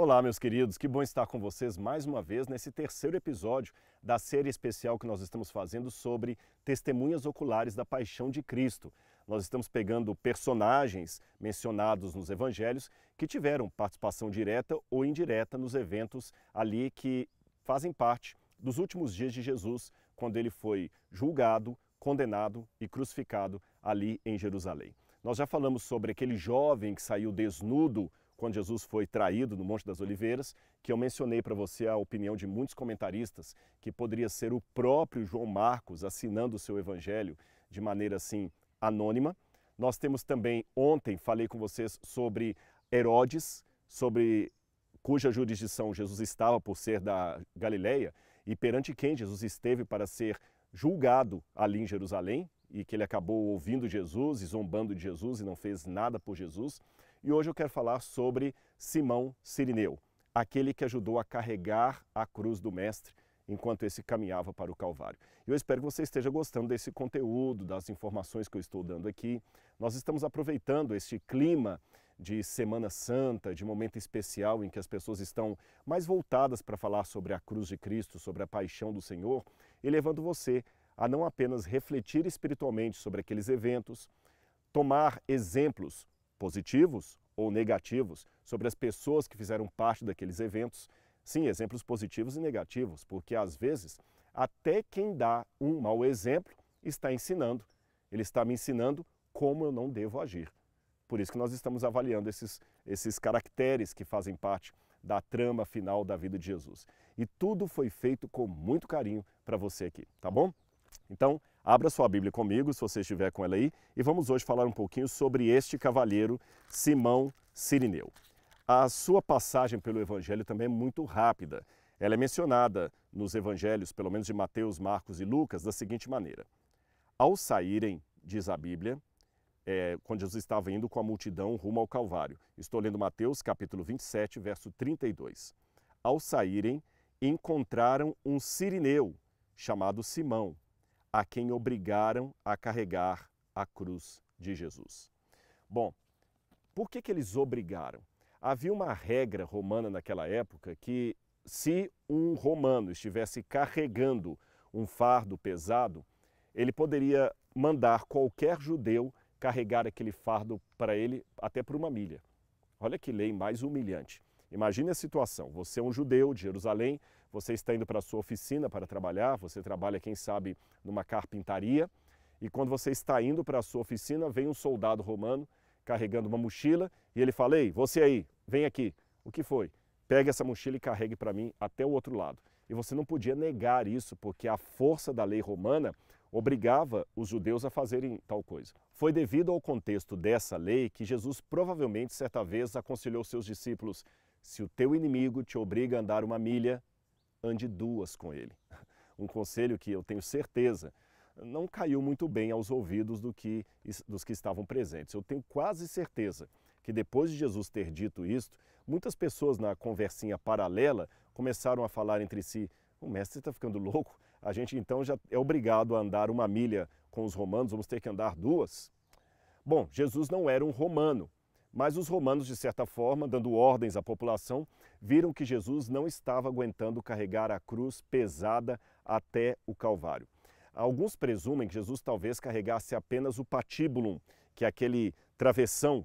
Olá, meus queridos, que bom estar com vocês mais uma vez nesse terceiro episódio da série especial que nós estamos fazendo sobre testemunhas oculares da paixão de Cristo. Nós estamos pegando personagens mencionados nos evangelhos que tiveram participação direta ou indireta nos eventos ali que fazem parte dos últimos dias de Jesus, quando ele foi julgado, condenado e crucificado ali em Jerusalém. Nós já falamos sobre aquele jovem que saiu desnudo quando Jesus foi traído no Monte das Oliveiras, que eu mencionei para você a opinião de muitos comentaristas, que poderia ser o próprio João Marcos assinando o seu evangelho de maneira assim anônima. Nós temos também, ontem falei com vocês sobre Herodes, sobre cuja jurisdição Jesus estava por ser da Galileia e perante quem Jesus esteve para ser julgado ali em Jerusalém, e que ele acabou ouvindo Jesus e zombando de Jesus e não fez nada por Jesus. E hoje eu quero falar sobre Simão Sirineu, aquele que ajudou a carregar a cruz do Mestre enquanto esse caminhava para o Calvário. Eu espero que você esteja gostando desse conteúdo, das informações que eu estou dando aqui. Nós estamos aproveitando este clima de Semana Santa, de momento especial em que as pessoas estão mais voltadas para falar sobre a cruz de Cristo, sobre a paixão do Senhor, e levando você a não apenas refletir espiritualmente sobre aqueles eventos, tomar exemplos positivos ou negativos sobre as pessoas que fizeram parte daqueles eventos. Sim, exemplos positivos e negativos, porque às vezes até quem dá um mau exemplo está ensinando. Ele está me ensinando como eu não devo agir. Por isso que nós estamos avaliando esses, esses caracteres que fazem parte da trama final da vida de Jesus. E tudo foi feito com muito carinho para você aqui, tá bom? Então, abra sua Bíblia comigo, se você estiver com ela aí, e vamos hoje falar um pouquinho sobre este cavaleiro Simão Sirineu. A sua passagem pelo Evangelho também é muito rápida. Ela é mencionada nos evangelhos, pelo menos de Mateus, Marcos e Lucas, da seguinte maneira: Ao saírem, diz a Bíblia, é, quando Jesus estava indo com a multidão rumo ao Calvário. Estou lendo Mateus, capítulo 27, verso 32. Ao saírem, encontraram um sirineu chamado Simão, a quem obrigaram a carregar a cruz de Jesus. Bom, por que, que eles obrigaram? Havia uma regra romana naquela época que, se um romano estivesse carregando um fardo pesado, ele poderia mandar qualquer judeu carregar aquele fardo para ele até por uma milha. Olha que lei mais humilhante. Imagine a situação: você é um judeu de Jerusalém, você está indo para a sua oficina para trabalhar, você trabalha, quem sabe, numa carpintaria, e quando você está indo para a sua oficina, vem um soldado romano carregando uma mochila e ele fala: Ei, você aí, vem aqui. O que foi? Pegue essa mochila e carregue para mim até o outro lado. E você não podia negar isso, porque a força da lei romana obrigava os judeus a fazerem tal coisa. Foi devido ao contexto dessa lei que Jesus provavelmente certa vez aconselhou seus discípulos: se o teu inimigo te obriga a andar uma milha, ande duas com ele. Um conselho que eu tenho certeza não caiu muito bem aos ouvidos do que, dos que estavam presentes. Eu tenho quase certeza que depois de Jesus ter dito isto, muitas pessoas na conversinha paralela começaram a falar entre si: o mestre está ficando louco, a gente então já é obrigado a andar uma milha com os romanos, vamos ter que andar duas. Bom, Jesus não era um romano, mas os romanos, de certa forma, dando ordens à população, viram que Jesus não estava aguentando carregar a cruz pesada até o Calvário. Alguns presumem que Jesus talvez carregasse apenas o patíbulum, que é aquele travessão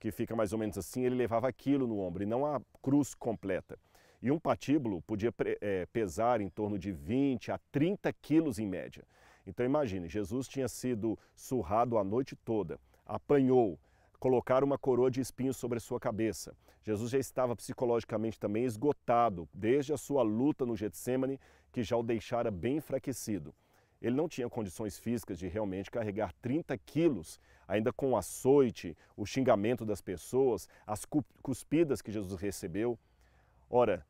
que fica mais ou menos assim, ele levava aquilo no ombro e não a cruz completa. E um patíbulo podia é, pesar em torno de 20 a 30 quilos em média. Então imagine, Jesus tinha sido surrado a noite toda, apanhou, colocar uma coroa de espinhos sobre a sua cabeça. Jesus já estava psicologicamente também esgotado, desde a sua luta no Getsemane, que já o deixara bem enfraquecido. Ele não tinha condições físicas de realmente carregar 30 quilos, ainda com o açoite, o xingamento das pessoas, as cuspidas que Jesus recebeu. Ora,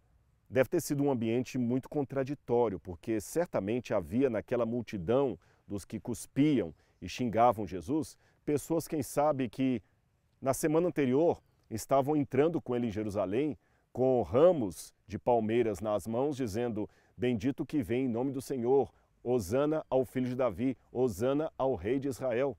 deve ter sido um ambiente muito contraditório, porque certamente havia naquela multidão dos que cuspiam e xingavam Jesus, pessoas, quem sabe, que na semana anterior, estavam entrando com ele em Jerusalém com ramos de palmeiras nas mãos, dizendo: Bendito que vem em nome do Senhor, Hosana ao filho de Davi, Hosana ao rei de Israel.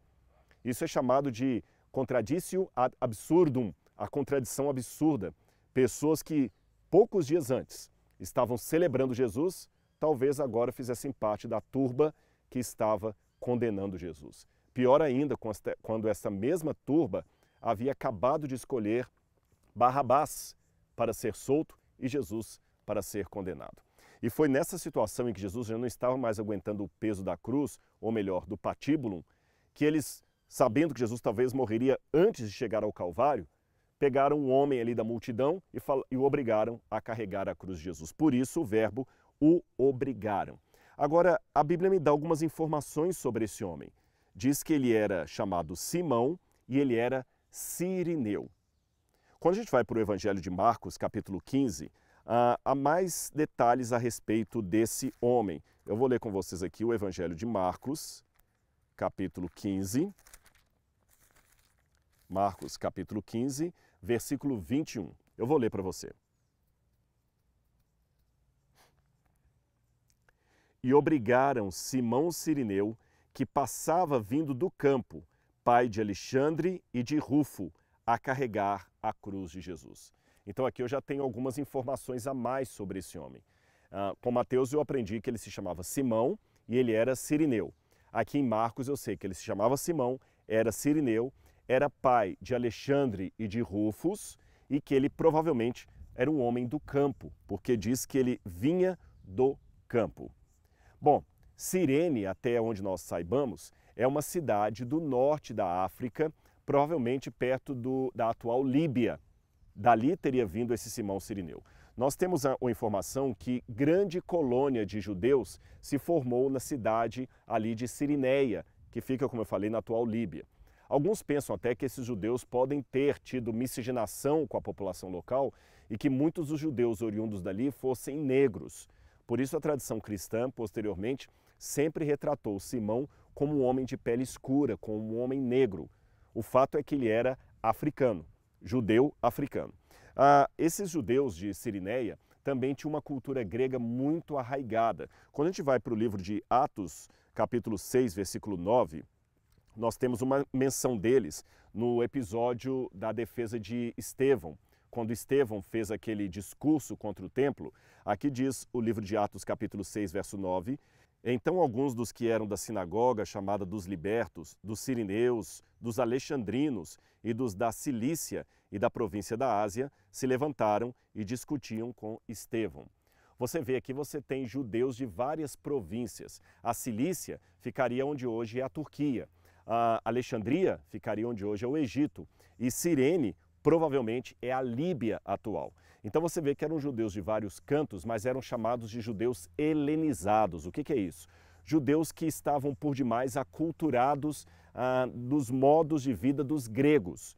Isso é chamado de contradício ad absurdum, a contradição absurda. Pessoas que poucos dias antes estavam celebrando Jesus, talvez agora fizessem parte da turba que estava condenando Jesus. Pior ainda, quando essa mesma turba havia acabado de escolher Barrabás para ser solto e Jesus para ser condenado. E foi nessa situação em que Jesus já não estava mais aguentando o peso da cruz, ou melhor, do patíbulo, que eles, sabendo que Jesus talvez morreria antes de chegar ao Calvário, pegaram um homem ali da multidão e, e o obrigaram a carregar a cruz de Jesus. Por isso o verbo o obrigaram. Agora, a Bíblia me dá algumas informações sobre esse homem. Diz que ele era chamado Simão e ele era Sirineu. Quando a gente vai para o Evangelho de Marcos, capítulo 15, ah, há mais detalhes a respeito desse homem. Eu vou ler com vocês aqui o Evangelho de Marcos, capítulo 15. Marcos, capítulo 15, versículo 21. Eu vou ler para você. E obrigaram Simão Sirineu, que passava vindo do campo, pai de Alexandre e de Rufo, a carregar a cruz de Jesus. Então aqui eu já tenho algumas informações a mais sobre esse homem. Ah, com Mateus eu aprendi que ele se chamava Simão e ele era sirineu. Aqui em Marcos eu sei que ele se chamava Simão, era sirineu, era pai de Alexandre e de Rufus e que ele provavelmente era um homem do campo, porque diz que ele vinha do campo. Bom, Sirene, até onde nós saibamos, é uma cidade do norte da África, provavelmente perto do, da atual Líbia. Dali teria vindo esse Simão Sirineu. Nós temos a, a, informação que grande colônia de judeus se formou na cidade ali de Sirineia, que fica, como eu falei, na atual Líbia. Alguns pensam até que esses judeus podem ter tido miscigenação com a população local e que muitos dos judeus oriundos dali fossem negros. Por isso, a tradição cristã, posteriormente, sempre retratou Simão como um homem de pele escura, como um homem negro. O fato é que ele era africano, judeu africano. Ah, esses judeus de Sirineia também tinham uma cultura grega muito arraigada. Quando a gente vai para o livro de Atos, capítulo 6, versículo 9, nós temos uma menção deles no episódio da defesa de Estevão. Quando Estevão fez aquele discurso contra o templo, aqui diz o livro de Atos, capítulo 6, verso 9, então, alguns dos que eram da sinagoga chamada dos libertos, dos sirineus, dos alexandrinos e dos da Cilícia e da província da Ásia se levantaram e discutiam com Estevão. Você vê aqui você tem judeus de várias províncias. A Cilícia ficaria onde hoje é a Turquia. A Alexandria ficaria onde hoje é o Egito. E Cirene, provavelmente é a Líbia atual. Então você vê que eram judeus de vários cantos, mas eram chamados de judeus helenizados. O que, que é isso? Judeus que estavam por demais aculturados ah, dos modos de vida dos gregos.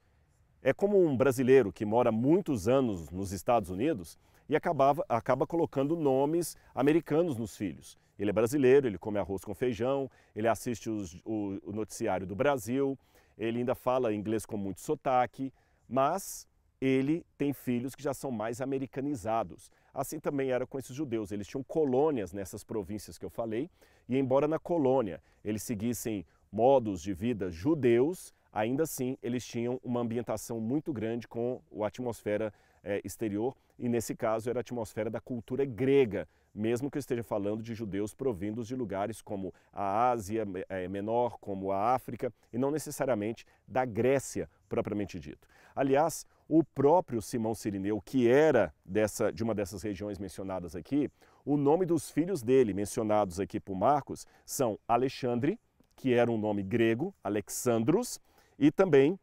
É como um brasileiro que mora muitos anos nos Estados Unidos e acabava, acaba colocando nomes americanos nos filhos. Ele é brasileiro, ele come arroz com feijão, ele assiste os, o, o noticiário do Brasil, ele ainda fala inglês com muito sotaque mas ele tem filhos que já são mais americanizados. Assim também era com esses judeus. Eles tinham colônias nessas províncias que eu falei, e embora na colônia eles seguissem modos de vida judeus, ainda assim eles tinham uma ambientação muito grande com a atmosfera é, exterior, e nesse caso era a atmosfera da cultura grega, mesmo que eu esteja falando de judeus provindos de lugares como a Ásia é, Menor, como a África, e não necessariamente da Grécia propriamente dito. Aliás, o próprio Simão Sirineu, que era dessa, de uma dessas regiões mencionadas aqui, o nome dos filhos dele, mencionados aqui por Marcos, são Alexandre, que era um nome grego, Alexandros, e também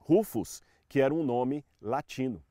Rufus, que era um nome latino.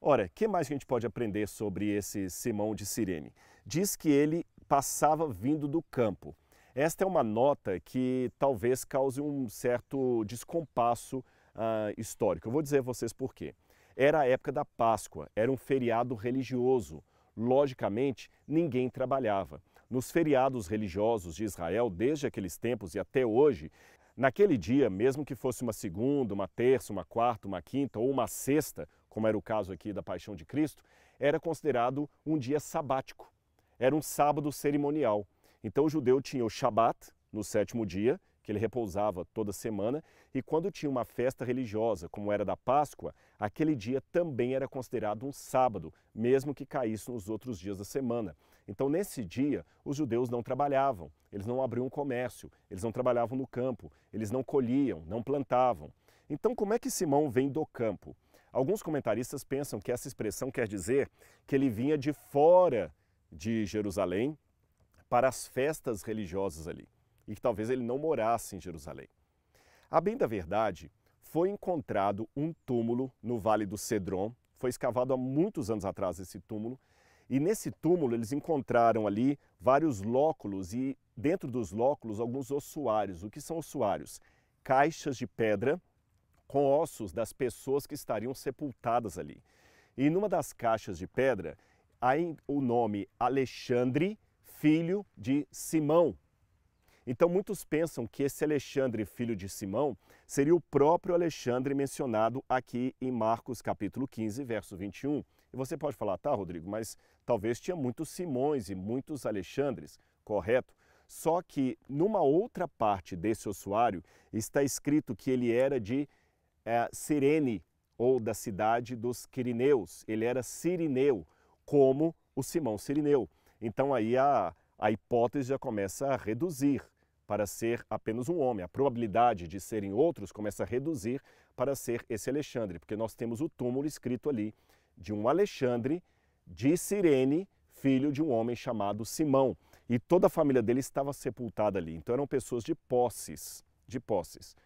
Ora, que mais a gente pode aprender sobre esse Simão de Cirene? Diz que ele passava vindo do campo. Esta é uma nota que talvez cause um certo descompasso ah, histórico. Eu vou dizer a vocês por quê. Era a época da Páscoa, era um feriado religioso. Logicamente, ninguém trabalhava. Nos feriados religiosos de Israel, desde aqueles tempos e até hoje, naquele dia, mesmo que fosse uma segunda, uma terça, uma quarta, uma quinta ou uma sexta, como era o caso aqui da Paixão de Cristo, era considerado um dia sabático. Era um sábado cerimonial. Então o judeu tinha o Shabat, no sétimo dia, que ele repousava toda semana, e quando tinha uma festa religiosa, como era da Páscoa, aquele dia também era considerado um sábado, mesmo que caísse nos outros dias da semana. Então, nesse dia, os judeus não trabalhavam, eles não abriam comércio, eles não trabalhavam no campo, eles não colhiam, não plantavam. Então, como é que Simão vem do campo? Alguns comentaristas pensam que essa expressão quer dizer que ele vinha de fora de Jerusalém para as festas religiosas ali e que talvez ele não morasse em Jerusalém. A bem da verdade, foi encontrado um túmulo no Vale do Cedron, foi escavado há muitos anos atrás esse túmulo, e nesse túmulo eles encontraram ali vários lóculos e dentro dos lóculos alguns ossuários. O que são ossuários? Caixas de pedra com ossos das pessoas que estariam sepultadas ali. E numa das caixas de pedra há o nome Alexandre, filho de Simão, então muitos pensam que esse Alexandre, filho de Simão, seria o próprio Alexandre mencionado aqui em Marcos capítulo 15, verso 21. E você pode falar, tá, Rodrigo, mas talvez tinha muitos Simões e muitos Alexandres, correto? Só que numa outra parte desse ossuário está escrito que ele era de é, Sirene, ou da cidade dos Quirineus. Ele era sirineu, como o Simão Sirineu. Então aí a, a hipótese já começa a reduzir para ser apenas um homem. A probabilidade de serem outros começa a reduzir para ser esse Alexandre, porque nós temos o túmulo escrito ali de um Alexandre de Cirene, filho de um homem chamado Simão. E toda a família dele estava sepultada ali. Então eram pessoas de posses, de posses.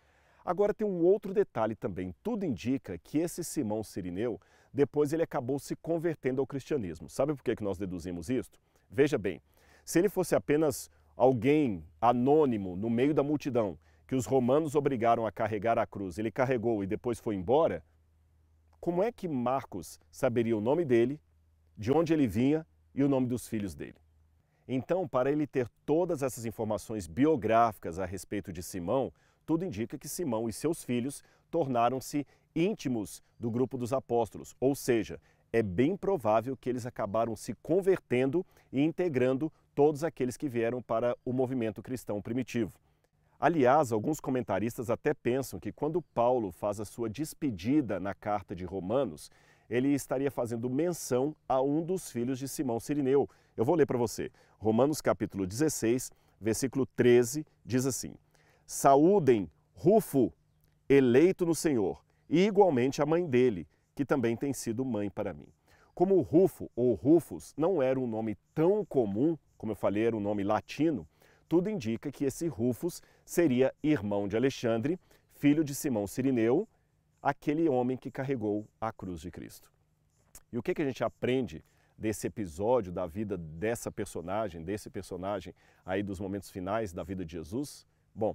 Agora tem um outro detalhe também. Tudo indica que esse Simão Sirineu, depois ele acabou se convertendo ao cristianismo. Sabe por que nós deduzimos isto? Veja bem, se ele fosse apenas alguém anônimo no meio da multidão que os romanos obrigaram a carregar a cruz, ele carregou e depois foi embora, como é que Marcos saberia o nome dele, de onde ele vinha e o nome dos filhos dele? Então, para ele ter todas essas informações biográficas a respeito de Simão, tudo indica que Simão e seus filhos tornaram-se íntimos do grupo dos apóstolos, ou seja, é bem provável que eles acabaram se convertendo e integrando todos aqueles que vieram para o movimento cristão primitivo. Aliás, alguns comentaristas até pensam que quando Paulo faz a sua despedida na carta de Romanos, ele estaria fazendo menção a um dos filhos de Simão Sirineu. Eu vou ler para você. Romanos capítulo 16, versículo 13, diz assim: Saúdem Rufo, eleito no Senhor, e igualmente a mãe dele, que também tem sido mãe para mim. Como Rufo ou Rufus não era um nome tão comum como eu falei, era um nome latino, tudo indica que esse Rufus seria irmão de Alexandre, filho de Simão Sirineu, aquele homem que carregou a cruz de Cristo. E o que, que a gente aprende desse episódio da vida dessa personagem, desse personagem aí dos momentos finais da vida de Jesus? Bom,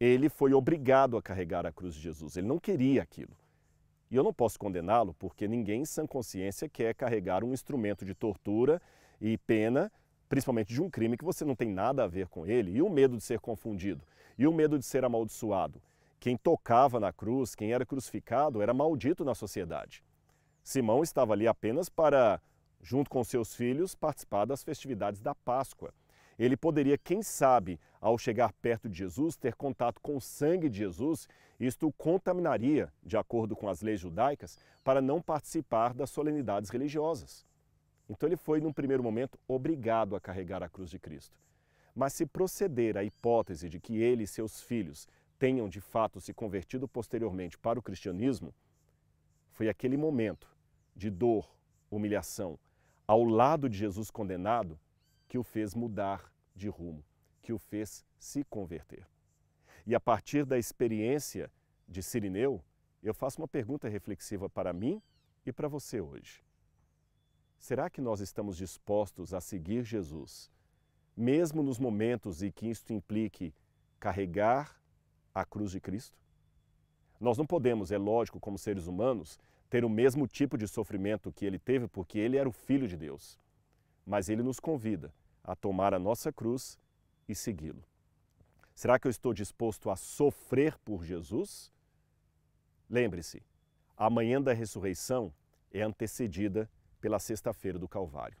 ele foi obrigado a carregar a cruz de Jesus, ele não queria aquilo. E eu não posso condená-lo porque ninguém em sã consciência quer carregar um instrumento de tortura e pena principalmente de um crime que você não tem nada a ver com ele, e o medo de ser confundido, e o medo de ser amaldiçoado. Quem tocava na cruz, quem era crucificado, era maldito na sociedade. Simão estava ali apenas para, junto com seus filhos, participar das festividades da Páscoa. Ele poderia, quem sabe, ao chegar perto de Jesus, ter contato com o sangue de Jesus, isto o contaminaria, de acordo com as leis judaicas, para não participar das solenidades religiosas. Então ele foi, num primeiro momento, obrigado a carregar a cruz de Cristo. Mas se proceder à hipótese de que ele e seus filhos tenham de fato se convertido posteriormente para o cristianismo, foi aquele momento de dor, humilhação, ao lado de Jesus condenado, que o fez mudar de rumo, que o fez se converter. E a partir da experiência de Sirineu, eu faço uma pergunta reflexiva para mim e para você hoje. Será que nós estamos dispostos a seguir Jesus, mesmo nos momentos em que isto implique carregar a cruz de Cristo? Nós não podemos, é lógico, como seres humanos, ter o mesmo tipo de sofrimento que ele teve, porque ele era o Filho de Deus. Mas ele nos convida a tomar a nossa cruz e segui-lo. Será que eu estou disposto a sofrer por Jesus? Lembre-se, a manhã da ressurreição é antecedida pela Sexta-feira do Calvário.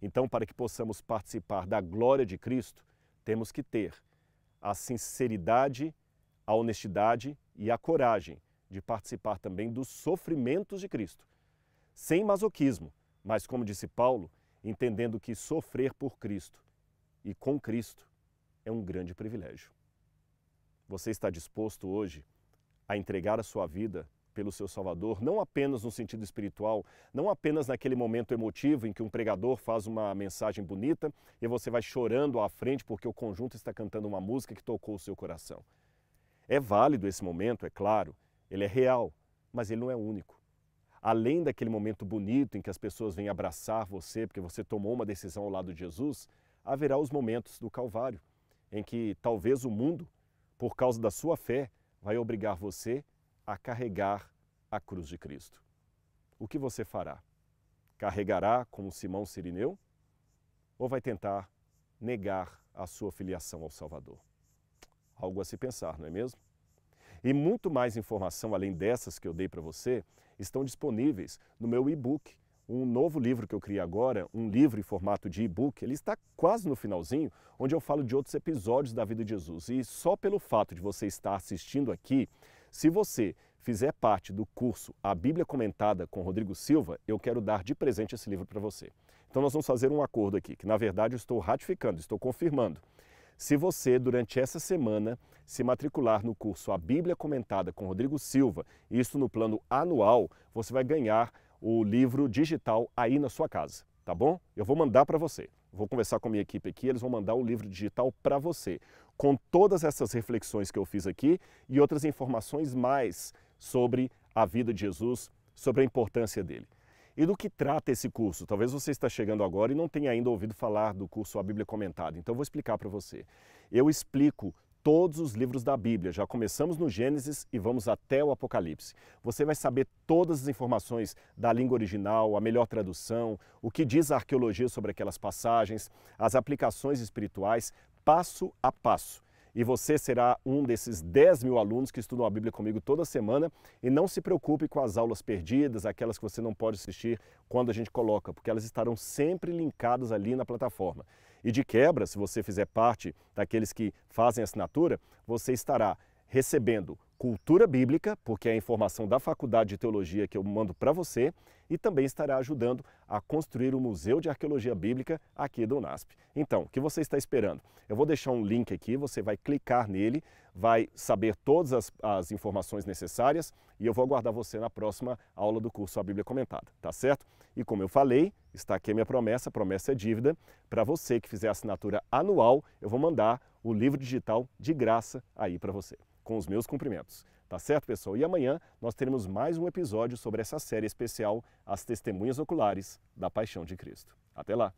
Então, para que possamos participar da glória de Cristo, temos que ter a sinceridade, a honestidade e a coragem de participar também dos sofrimentos de Cristo, sem masoquismo, mas como disse Paulo, entendendo que sofrer por Cristo e com Cristo é um grande privilégio. Você está disposto hoje a entregar a sua vida pelo seu Salvador, não apenas no sentido espiritual, não apenas naquele momento emotivo em que um pregador faz uma mensagem bonita e você vai chorando à frente porque o conjunto está cantando uma música que tocou o seu coração. É válido esse momento, é claro, ele é real, mas ele não é único. Além daquele momento bonito em que as pessoas vêm abraçar você porque você tomou uma decisão ao lado de Jesus, haverá os momentos do Calvário em que talvez o mundo, por causa da sua fé, vai obrigar você a carregar a cruz de Cristo. O que você fará? Carregará como Simão Sirineu? Ou vai tentar negar a sua filiação ao Salvador? Algo a se pensar, não é mesmo? E muito mais informação além dessas que eu dei para você estão disponíveis no meu e-book, um novo livro que eu criei agora, um livro em formato de e-book. Ele está quase no finalzinho, onde eu falo de outros episódios da vida de Jesus. E só pelo fato de você estar assistindo aqui, se você fizer parte do curso A Bíblia Comentada com Rodrigo Silva, eu quero dar de presente esse livro para você. Então nós vamos fazer um acordo aqui, que na verdade eu estou ratificando, estou confirmando. Se você, durante essa semana, se matricular no curso A Bíblia Comentada com Rodrigo Silva, isso no plano anual, você vai ganhar o livro digital aí na sua casa, tá bom? Eu vou mandar para você. Vou conversar com a minha equipe aqui, eles vão mandar o livro digital para você com todas essas reflexões que eu fiz aqui e outras informações mais sobre a vida de Jesus, sobre a importância dele. E do que trata esse curso? Talvez você está chegando agora e não tenha ainda ouvido falar do curso A Bíblia Comentada. Então eu vou explicar para você. Eu explico todos os livros da Bíblia. Já começamos no Gênesis e vamos até o Apocalipse. Você vai saber todas as informações da língua original, a melhor tradução, o que diz a arqueologia sobre aquelas passagens, as aplicações espirituais, passo a passo. E você será um desses 10 mil alunos que estudam a Bíblia comigo toda semana. E não se preocupe com as aulas perdidas, aquelas que você não pode assistir quando a gente coloca, porque elas estarão sempre linkadas ali na plataforma. E de quebra, se você fizer parte daqueles que fazem assinatura, você estará recebendo cultura bíblica, porque é a informação da Faculdade de Teologia que eu mando para você, e também estará ajudando a construir o Museu de Arqueologia Bíblica aqui do UNASP. Então, o que você está esperando? Eu vou deixar um link aqui, você vai clicar nele, vai saber todas as, as informações necessárias e eu vou aguardar você na próxima aula do curso A Bíblia Comentada, tá certo? E como eu falei, está aqui a minha promessa, promessa é dívida, para você que fizer a assinatura anual, eu vou mandar o livro digital de graça aí para você com os meus cumprimentos. Tá certo, pessoal? E amanhã nós teremos mais um episódio sobre essa série especial As Testemunhas Oculares da Paixão de Cristo. Até lá!